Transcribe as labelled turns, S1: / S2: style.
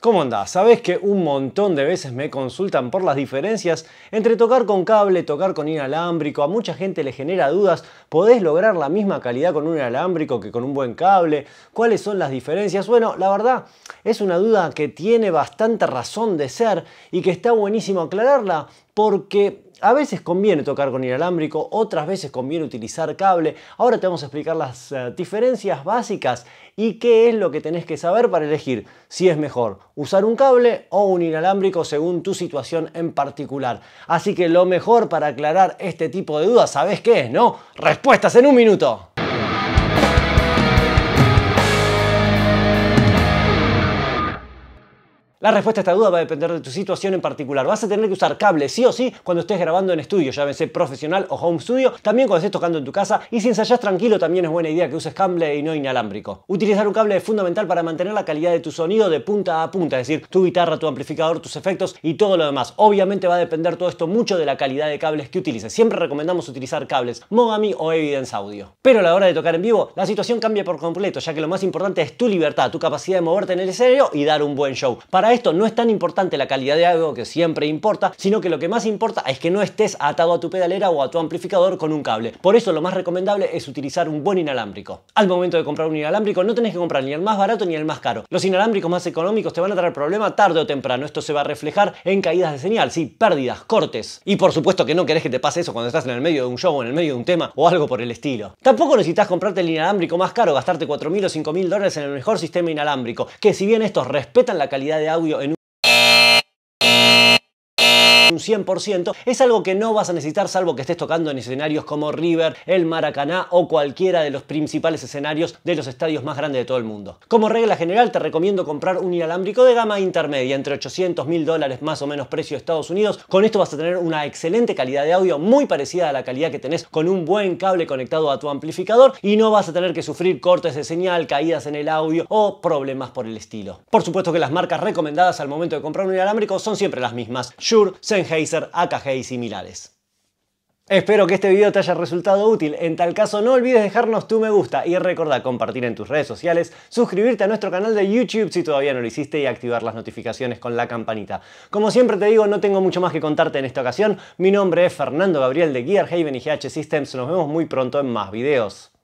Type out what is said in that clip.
S1: ¿Cómo andás? Sabés que un montón de veces me consultan por las diferencias entre tocar con cable, tocar con inalámbrico. A mucha gente le genera dudas. ¿Podés lograr la misma calidad con un inalámbrico que con un buen cable? ¿Cuáles son las diferencias? Bueno, la verdad es una duda que tiene bastante razón de ser y que está buenísimo aclararla porque a veces conviene tocar con inalámbrico, otras veces conviene utilizar cable. Ahora te vamos a explicar las eh, diferencias básicas y qué es lo que tenés que saber para elegir si es mejor usar un cable o un inalámbrico según tu situación en particular. Así que lo mejor para aclarar este tipo de dudas, ¿sabés qué es, no? Respuestas en un minuto. La respuesta a esta duda va a depender de tu situación en particular. Vas a tener que usar cables sí o sí cuando estés grabando en estudio, ya llámese profesional o home studio, también cuando estés tocando en tu casa y si ensayas tranquilo también es buena idea que uses cable y no inalámbrico. Utilizar un cable es fundamental para mantener la calidad de tu sonido de punta a punta, es decir, tu guitarra, tu amplificador, tus efectos y todo lo demás. Obviamente va a depender todo esto mucho de la calidad de cables que utilices. Siempre recomendamos utilizar cables Mogami o Evidence Audio. Pero a la hora de tocar en vivo, la situación cambia por completo, ya que lo más importante es tu libertad, tu capacidad de moverte en el escenario y dar un buen show. Para esto no es tan importante la calidad de algo que siempre importa, sino que lo que más importa es que no estés atado a tu pedalera o a tu amplificador con un cable. Por eso lo más recomendable es utilizar un buen inalámbrico. Al momento de comprar un inalámbrico no tenés que comprar ni el más barato ni el más caro. Los inalámbricos más económicos te van a traer problema tarde o temprano. Esto se va a reflejar en caídas de señal, sí, pérdidas, cortes. Y por supuesto que no querés que te pase eso cuando estás en el medio de un show o en el medio de un tema o algo por el estilo. Tampoco necesitas comprarte el inalámbrico más caro, gastarte 4.000 o 5.000 dólares en el mejor sistema inalámbrico, que si bien estos respetan la calidad de audio, in. un 100%, es algo que no vas a necesitar salvo que estés tocando en escenarios como River, el Maracaná o cualquiera de los principales escenarios de los estadios más grandes de todo el mundo. Como regla general te recomiendo comprar un inalámbrico de gama intermedia, entre 800 mil dólares más o menos precio de Estados Unidos. Con esto vas a tener una excelente calidad de audio, muy parecida a la calidad que tenés con un buen cable conectado a tu amplificador y no vas a tener que sufrir cortes de señal, caídas en el audio o problemas por el estilo. Por supuesto que las marcas recomendadas al momento de comprar un inalámbrico son siempre las mismas. Shure, Hazer AKG y similares. Espero que este video te haya resultado útil, en tal caso no olvides dejarnos tu me gusta y recuerda compartir en tus redes sociales, suscribirte a nuestro canal de YouTube si todavía no lo hiciste y activar las notificaciones con la campanita. Como siempre te digo, no tengo mucho más que contarte en esta ocasión, mi nombre es Fernando Gabriel de Gearhaven y GH Systems, nos vemos muy pronto en más videos.